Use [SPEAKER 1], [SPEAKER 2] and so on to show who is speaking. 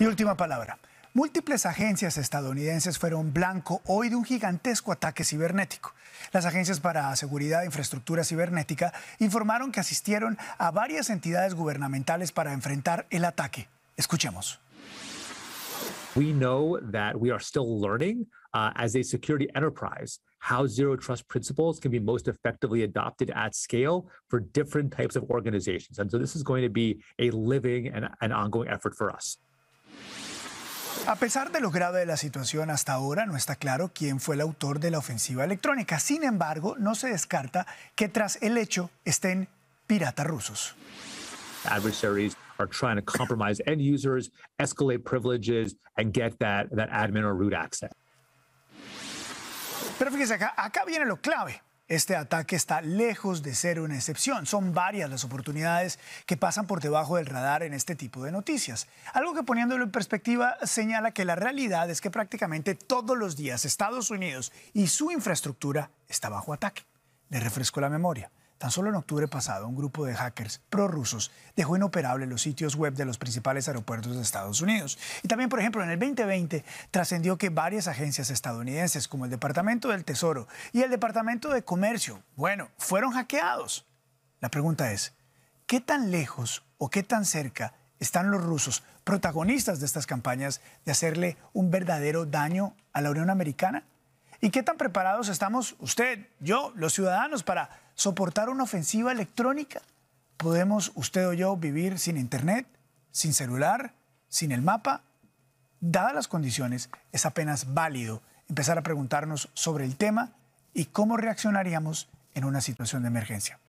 [SPEAKER 1] Y última palabra. Múltiples agencias estadounidenses fueron blanco hoy de un gigantesco ataque cibernético. Las agencias para seguridad e infraestructura cibernética informaron que asistieron a varias entidades gubernamentales para enfrentar el ataque. Escuchemos.
[SPEAKER 2] We know that we are still learning uh, as a security enterprise how zero trust principles can be most effectively adopted at scale for different types of organizations. And so this is going to be a living and an ongoing effort for
[SPEAKER 1] us. A pesar de lo grave de la situación hasta ahora, no está claro quién fue el autor de la ofensiva electrónica. Sin embargo, no se descarta que tras el hecho estén piratas rusos. Pero fíjese acá, acá viene lo clave. Este ataque está lejos de ser una excepción. Son varias las oportunidades que pasan por debajo del radar en este tipo de noticias. Algo que poniéndolo en perspectiva señala que la realidad es que prácticamente todos los días Estados Unidos y su infraestructura está bajo ataque. Le refresco la memoria. Tan solo en octubre pasado, un grupo de hackers prorrusos dejó inoperables los sitios web de los principales aeropuertos de Estados Unidos. Y también, por ejemplo, en el 2020 trascendió que varias agencias estadounidenses, como el Departamento del Tesoro y el Departamento de Comercio, bueno, fueron hackeados. La pregunta es, ¿qué tan lejos o qué tan cerca están los rusos, protagonistas de estas campañas, de hacerle un verdadero daño a la Unión Americana? ¿Y qué tan preparados estamos usted, yo, los ciudadanos para soportar una ofensiva electrónica? ¿Podemos usted o yo vivir sin internet, sin celular, sin el mapa? Dadas las condiciones, es apenas válido empezar a preguntarnos sobre el tema y cómo reaccionaríamos en una situación de emergencia.